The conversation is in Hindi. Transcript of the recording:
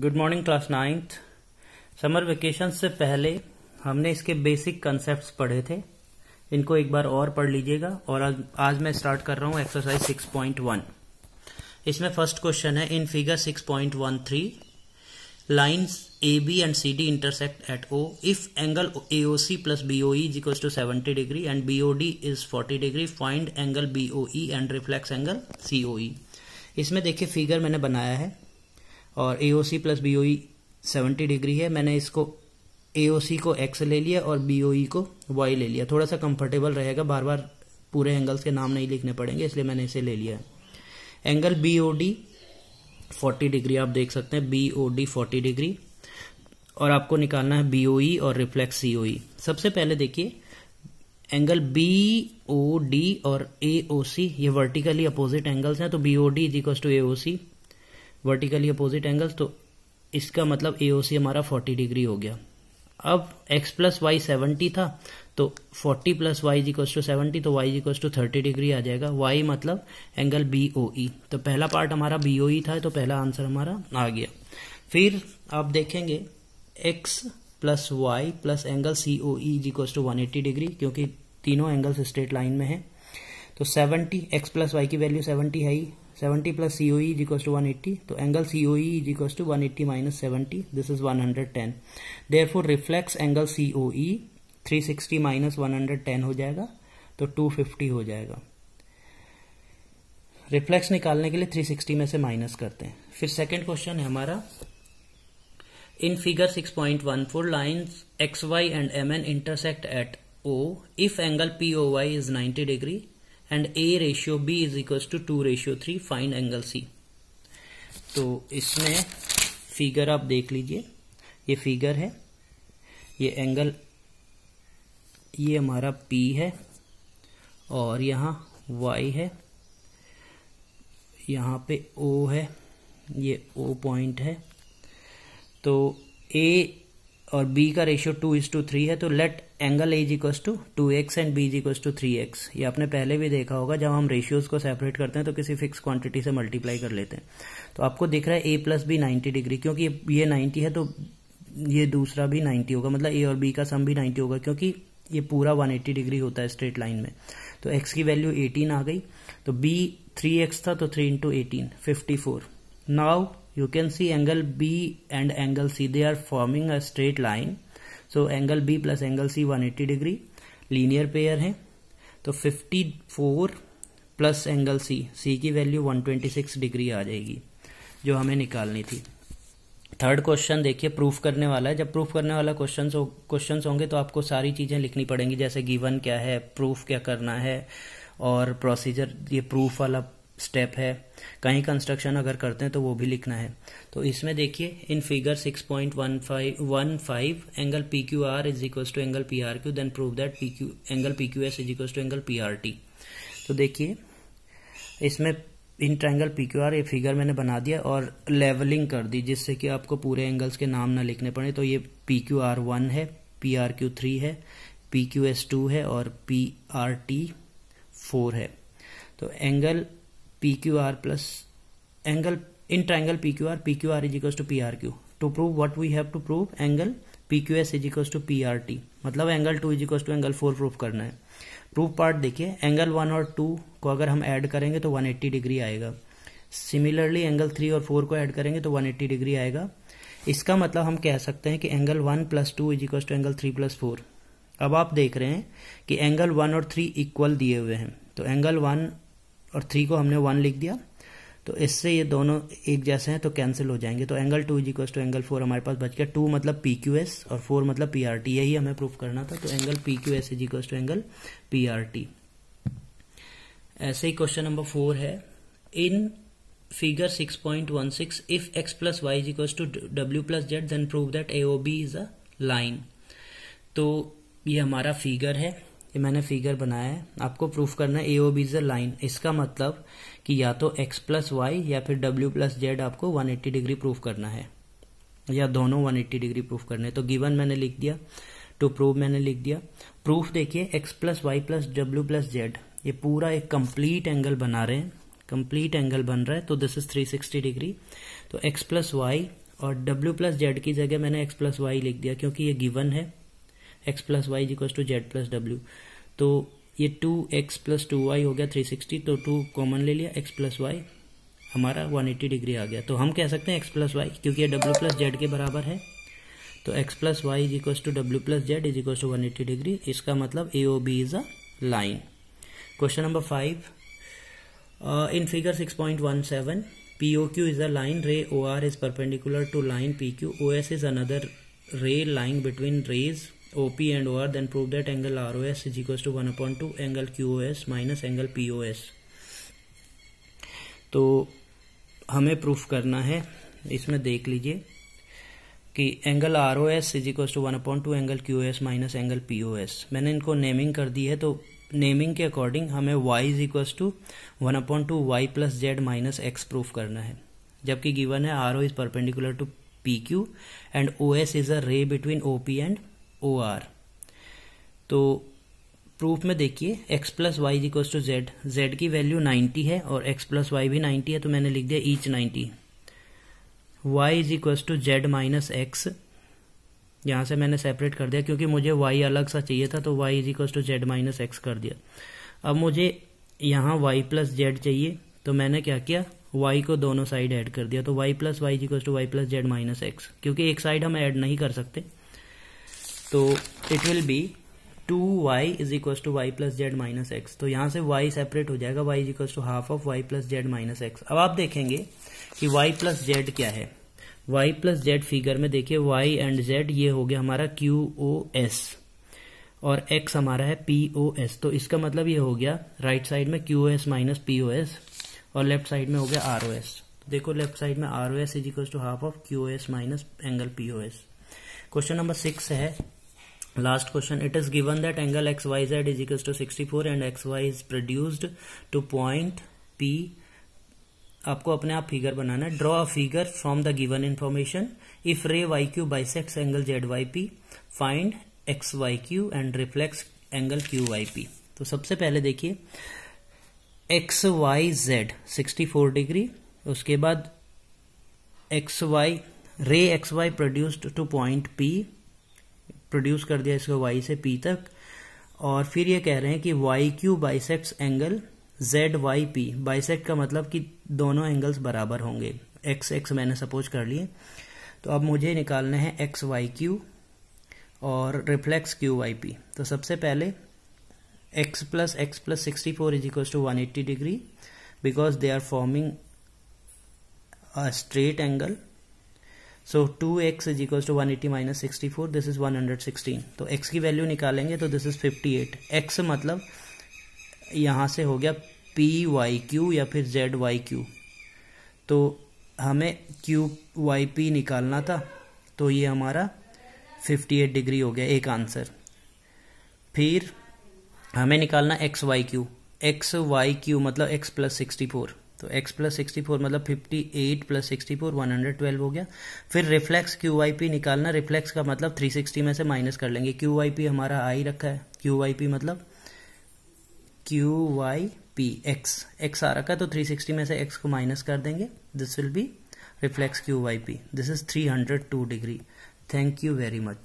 good morning class ninth summer vacation से पहले हमने इसके बेसिक कॉन्सेप्ट्स पढ़े थे इनको एक बार और पढ़ लीजिएगा और आज, आज मैं स्टार्ट कर रहा हूँ एक्सरसाइज 6.1 इसमें फर्स्ट क्वेश्चन है in figure 6.13 lines A B and C D intersect at O if angle A O C plus B O E equal to seventy degree and B O D is forty degree find angle B O E and reflex angle C O E इसमें देखिए फिगर मैंने बनाया है और A O C plus B O E seventy degree है मैंने इसको ए ओ सी को एक्स ले लिया और बी ओ ई को वाई ले लिया थोड़ा सा कंफर्टेबल रहेगा बार बार पूरे एंगल्स के नाम नहीं लिखने पड़ेंगे इसलिए मैंने इसे ले लिया angle B O D forty degree आप देख सकते हैं B O D forty degree और आपको निकालना है बी ओ ई और रिफ्लेक्स सी ओ ई सबसे पहले देखिए एंगल बी ओ डी और ए ओ सी ये वर्टिकली अपोजिट एंगल्स हैं तो B O D is equal to A O C vertically opposite angles तो इसका मतलब ए हमारा फोर्टी डिग्री हो गया अब x प्लस वाई सेवेंटी था तो 40 plus Y equals to seventy तो Y equals to thirty degree आ जाएगा वाई मतलब एंगल बी ओ ई तो पहला पार्ट हमारा बी ओ ई था तो पहला आंसर हमारा आ गया फिर आप देखेंगे x plus Y plus angle C O E equals to one eighty degree क्योंकि तीनों एंगल्स स्ट्रेट लाइन में है तो सेवेंटी एक्स प्लस वाई की वैल्यू सेवेंटी है ही seventy plus C O is equal to one eighty तो angle C O is equal to one eighty minus seventy this is one hundred ten therefore reflex angle C O E three sixty minus one hundred ten हो जाएगा तो टू फिफ्टी हो जाएगा रिफ्लेक्स निकालने के लिए थ्री सिक्सटी में से माइनस करते हैं फिर सेकेंड क्वेश्चन है हमारा in figure six point one four line X Y and M N intersect at O if angle P O Y is ninety degree and A ratio B is equal to two ratio three find angle C तो इसमें फिगर आप देख लीजिए ये फिगर है ये एंगल ये हमारा पी है और यहाँ वाई है यहाँ पे ओ है ये ओ पॉइंट है तो ए और बी का ratio two is to three है तो let angle A is to two X and B is to three X ये आपने पहले भी देखा होगा जब हम रेशियोज को सेपरेट करते हैं तो किसी फिक्स क्वांटिटी से मल्टीप्लाई कर लेते हैं तो आपको दिख रहा है A plus B ninety degree क्योंकि ये नाइन्टी है तो ये दूसरा भी नाइन्टी होगा मतलब ए और बी का सम भी नाइन्टी होगा क्योंकि ये पूरा एट्टी डिग्री होता है स्ट्रेट लाइन में तो एक्स की वैल्यू एटीन आ गई तो थ्री एक्स था तो three into eighteen fifty four now you can see angle B and angle C they are forming a straight line so angle B plus angle C 180 degree linear pair है तो 54 प्लस एंगल सी सी की वैल्यू 126 डिग्री आ जाएगी जो हमें निकालनी थी थर्ड क्वेश्चन देखिए प्रूफ करने वाला है जब प्रूफ करने वाला क्वेश्चन क्वेश्चन होंगे तो आपको सारी चीज़ें लिखनी पड़ेंगी जैसे गिवन क्या है प्रूफ क्या करना है और प्रोसीजर ये प्रूफ वाला स्टेप है कहीं कंस्ट्रक्शन अगर करते हैं तो वो भी लिखना है तो इसमें देखिए in figure 6.15 angle P Q R is equal to angle P R Q then prove that P Q angle P Q S is equal to angle P R T तो देखिए इसमें in triangle P Q R ये फिगर मैंने बना दिया और लेवलिंग कर दी जिससे कि आपको पूरे एंगल्स के नाम ना लिखने पड़े तो ये पी क्यू आर वन है पी आर क्यू थ्री है पी क्यू एस टू है और पी आर टी फोर है तो angle P Q R plus angle in P P Q Q R R to P R Q to prove what we have to prove angle P Q S is PQS to P R T मतलब angle two is equal to angle four proof करना है प्रूफ पार्ट देखिए एंगल वन और टू को अगर हम ऐड करेंगे तो 180 डिग्री आएगा सिमिलरली एंगल थ्री और फोर को ऐड करेंगे तो 180 डिग्री आएगा इसका मतलब हम कह सकते हैं कि angle one plus two is equal to angle three plus four अब आप देख रहे हैं कि एंगल वन और थ्री इक्वल दिए हुए हैं तो एंगल वन और थ्री को हमने वन लिख दिया तो इससे ये दोनों एक जैसे हैं तो कैंसिल हो जाएंगे तो angle two is equal to angle four हमारे पास बच गया टू मतलब पी क्यू एस और फोर मतलब पी आर टी यही हमें प्रूफ करना था तो angle P Q S is equal to angle P R T ऐसे ही क्वेश्चन नंबर फोर है in figure 6.16 if x plus y is equals to w plus z then prove that B is a line तो ये हमारा फिगर है ये मैंने फिगर बनाया है आपको प्रूफ करना है एओ बीज बी इज अ लाइन इसका मतलब कि या तो एक्स प्लस वाई या फिर डब्ल्यू प्लस जेड आपको 180 डिग्री प्रूफ करना है या दोनों 180 डिग्री प्रूफ करने तो गिवन मैंने लिख दिया टू प्रूव मैंने लिख दिया प्रूफ देखिए X plus Y plus W plus Z ये पूरा एक कंप्लीट एंगल बना रहे हैं कंप्लीट एंगल बन रहा है तो दिस इज 360 डिग्री तो एक्स प्लस वाई और डब्ल्यू प्लस जेड की जगह मैंने एक्स प्लस वाई लिख दिया क्योंकि ये गिवन है X plus Y equal to Z plus W तो ये two X plus two Y हो गया थ्री सिक्सटी तो टू कॉमन ले लिया एक्स प्लस वाई हमारा वन एट्टी डिग्री आ गया तो हम कह सकते हैं एक्स प्लस वाई क्योंकि ये डब्ल्यू प्लस जेड के बराबर है तो X plus Y is equal to W plus Z is equal to one eighty degree इसका मतलब A O B is a line question number five in figure six point one seven POQ is a line ray, OR is perpendicular to line PQ, OS is another ray lying between rays OP and OR then prove that angle ROS is equals to 1 upon 2 angle QOS minus angle POS तो हमें प्रूफ करना है इसमें देख लीजिए कि angle R O S is equal to one upon two angle Q S minus angle P O S मैंने इनको नेमिंग कर दी है तो नेमिंग के अकॉर्डिंग हमें Y is equal to one upon two Y plus Z minus X proof करना है जबकि गिवन है R O is perpendicular to P Q and O S is a ray between O P and O R तो प्रूफ में देखिए x plus Y equal to Z Z की वैल्यू 90 है और x प्लस वाई भी 90 है तो मैंने लिख दिया each 90 y is equal to Z minus X यहाँ से मैंने सेपरेट कर दिया क्योंकि मुझे y अलग सा चाहिए था तो y is equal to Z minus X कर दिया अब मुझे यहाँ y प्लस जेड चाहिए तो मैंने क्या किया y को दोनों साइड ऐड कर दिया तो y plus Y equal to Y plus Z minus X क्योंकि एक साइड हम ऐड नहीं कर सकते तो it will be two Y is equal to Y plus Z minus X तो यहां से वाई सेपरेट हो जाएगा Y is equal to half of Y plus Z minus X अब आप देखेंगे कि वाई प्लस जेड क्या है वाई प्लस जेड फिगर में देखिए वाई एंड जेड ये हो गया हमारा क्यू ओ एस और एक्स हमारा है पी ओ एस तो इसका मतलब ये हो गया राइट साइड में Q O S minus P O S और लेफ्ट साइड में हो गया आर ओ एस देखो लेफ्ट साइड में R O S is equal to half of Q O S minus angle P O S question number six है last question given that angle X Y Z is xyz to sixty four and X Y is produced to point P आपको अपने आप फिगर बनाना है draw a figure from the given information if ray Y Q bisects angle Z Y P find X Y Q and reflex angle Q Y P तो सबसे पहले देखिए X Y Z sixty four degree उसके बाद X Y ray X Y produced to point P produce कर दिया इसको वाई से पी तक और फिर ये कह रहे हैं कि Y Q bisects angle Z Y P bisect का मतलब कि दोनों एंगल्स बराबर होंगे एक्स एक्स मैंने सपोज कर लिए तो अब मुझे निकालना है एक्स वाई क्यू और रिफ्लेक्स क्यू वाई पी तो सबसे पहले X plus X plus sixty four is to one eighty degree because they are forming straight angle so two X is equal to one eighty minus sixty four this is one hundred sixteen तो एक्स की वैल्यू निकालेंगे तो this is fifty eight X मतलब यहाँ से हो गया पी वाई क्यू या फिर जेड वाई क्यू तो हमें क्यू वाई पी निकालना था तो ये हमारा फिफ्टी एट डिग्री हो गया एक आंसर फिर हमें निकालना X Y Q X Y Q मतलब एक्स प्लस सिक्सटी फोर तो x प्लस सिक्सटी फोर मतलब fifty eight plus sixty four one hundred twelve हो गया फिर रिफ्लेक्स क्यू आई पी निकालना रिफ्लेक्स का मतलब थ्री सिक्सटी में से माइनस कर लेंगे क्यू आई पी हमारा आई रखा है क्यू आई पी मतलब Q Y P X X आ रखा है तो थ्री सिक्सटी में से x को माइनस कर देंगे this will be reflex Q Y P this is three hundred two degree thank you very much